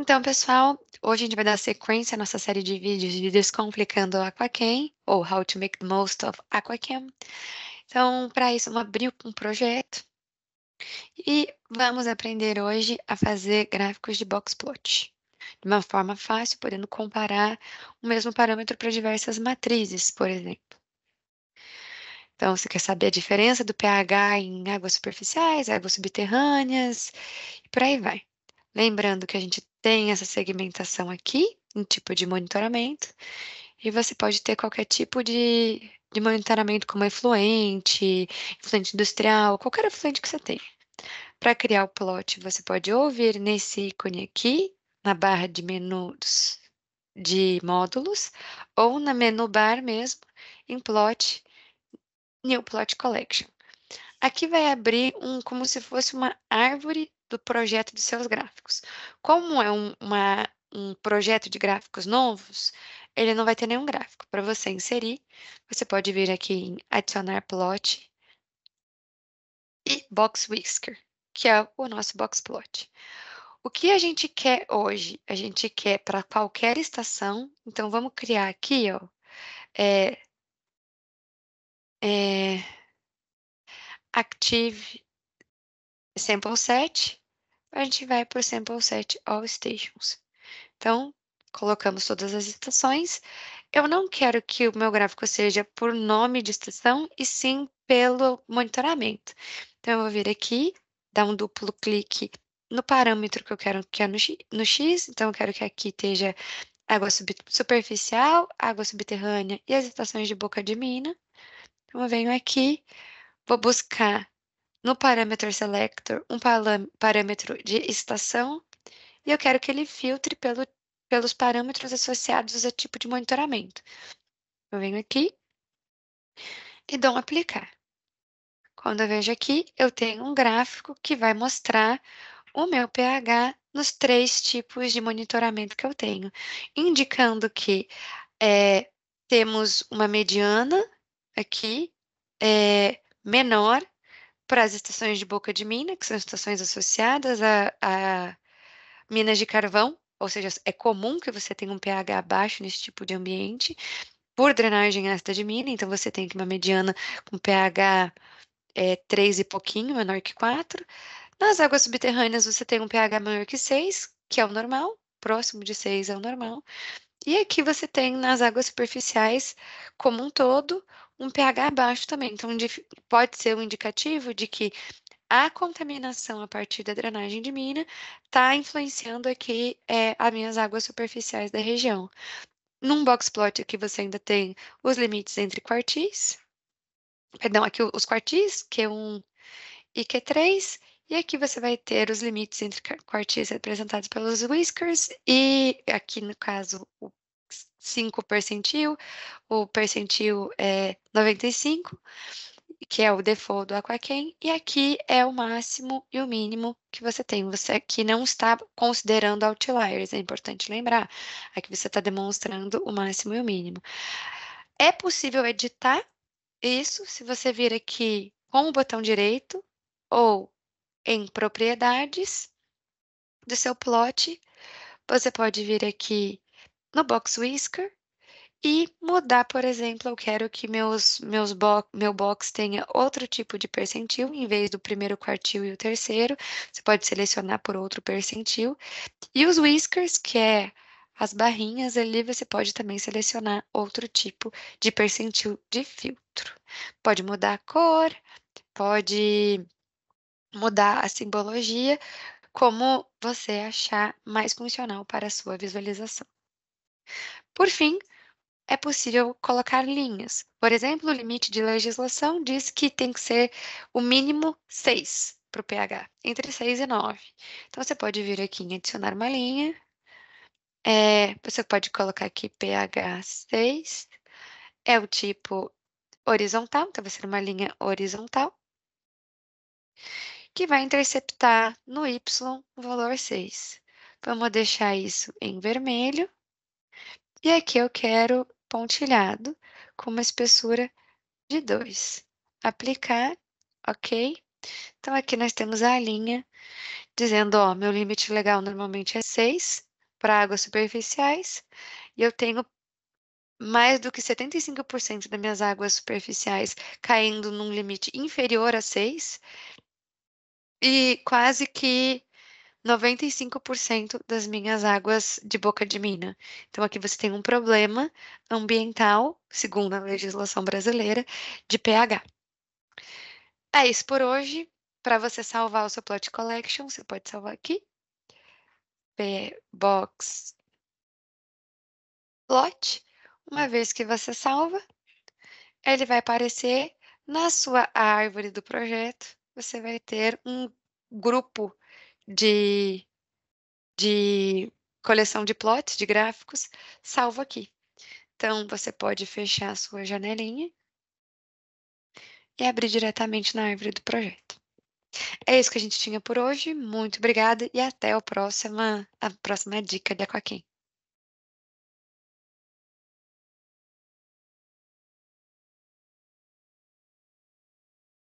Então, pessoal, hoje a gente vai dar sequência à nossa série de vídeos de Descomplicando Aquachem, ou How to Make the Most of Aquachem. Então, para isso, vamos abrir um projeto e vamos aprender hoje a fazer gráficos de box plot, de uma forma fácil, podendo comparar o mesmo parâmetro para diversas matrizes, por exemplo. Então, você quer saber a diferença do pH em águas superficiais, águas subterrâneas, e por aí vai. Lembrando que a gente tem essa segmentação aqui, um tipo de monitoramento, e você pode ter qualquer tipo de, de monitoramento, como efluente, efluente industrial, qualquer efluente que você tenha. Para criar o plot, você pode ouvir nesse ícone aqui, na barra de menus de módulos, ou na menu bar mesmo, em plot, New Plot Collection. Aqui vai abrir um, como se fosse uma árvore do projeto dos seus gráficos. Como é um, uma, um projeto de gráficos novos, ele não vai ter nenhum gráfico. Para você inserir, você pode vir aqui em adicionar plot e box whisker, que é o nosso box plot. O que a gente quer hoje? A gente quer para qualquer estação, então vamos criar aqui, ó, é, é, Active Sample Set, a gente vai por sample set all stations. Então, colocamos todas as estações. Eu não quero que o meu gráfico seja por nome de estação, e sim pelo monitoramento. Então, eu vou vir aqui, dar um duplo clique no parâmetro que eu quero que é no X, no X então eu quero que aqui esteja água superficial, água subterrânea e as estações de boca de mina. Então, eu venho aqui, vou buscar no parâmetro selector um parâmetro de estação e eu quero que ele filtre pelo, pelos parâmetros associados a tipo de monitoramento. Eu venho aqui e dou um aplicar. Quando eu vejo aqui, eu tenho um gráfico que vai mostrar o meu pH nos três tipos de monitoramento que eu tenho, indicando que é, temos uma mediana aqui é, menor para as estações de boca de mina, que são estações associadas a, a minas de carvão, ou seja, é comum que você tenha um pH abaixo nesse tipo de ambiente, por drenagem ácida de mina, então você tem uma mediana com pH é, eh, 3 e pouquinho, menor que 4. Nas águas subterrâneas você tem um pH maior que 6, que é o normal, próximo de 6 é o normal. E aqui você tem nas águas superficiais, como um todo, um pH baixo também. Então, pode ser um indicativo de que a contaminação a partir da drenagem de mina está influenciando aqui é, as minhas águas superficiais da região. Num box plot aqui você ainda tem os limites entre quartis, perdão, aqui os quartis, Q1 e Q3, e aqui você vai ter os limites entre quartis representados pelos whiskers, e aqui no caso o 5 percentil, o percentil é 95, que é o default do Aquaquem, e aqui é o máximo e o mínimo que você tem. Você aqui não está considerando outliers, é importante lembrar. Aqui você está demonstrando o máximo e o mínimo. É possível editar isso se você vir aqui com o botão direito ou em propriedades do seu plot. Você pode vir aqui no box whisker e mudar, por exemplo, eu quero que meus, meus bo meu box tenha outro tipo de percentil, em vez do primeiro quartil e o terceiro, você pode selecionar por outro percentil. E os whiskers, que é as barrinhas ali, você pode também selecionar outro tipo de percentil de filtro. Pode mudar a cor, pode mudar a simbologia, como você achar mais funcional para a sua visualização. Por fim, é possível colocar linhas. Por exemplo, o limite de legislação diz que tem que ser o mínimo 6 para o pH, entre 6 e 9. Então, você pode vir aqui em adicionar uma linha. É, você pode colocar aqui pH 6. É o tipo horizontal, então vai ser uma linha horizontal. Que vai interceptar no Y o valor 6. Vamos deixar isso em vermelho. E aqui eu quero pontilhado com uma espessura de 2. Aplicar, ok? Então, aqui nós temos a linha dizendo, ó, meu limite legal normalmente é 6 para águas superficiais e eu tenho mais do que 75% das minhas águas superficiais caindo num limite inferior a 6 e quase que 95% das minhas águas de boca de mina. Então, aqui você tem um problema ambiental, segundo a legislação brasileira, de pH. É isso por hoje. Para você salvar o seu plot collection, você pode salvar aqui. Box plot. Uma vez que você salva, ele vai aparecer na sua árvore do projeto. Você vai ter um grupo de, de coleção de plots, de gráficos, salvo aqui. Então, você pode fechar a sua janelinha e abrir diretamente na árvore do projeto. É isso que a gente tinha por hoje. Muito obrigada e até a próxima, a próxima dica de Aquaquim.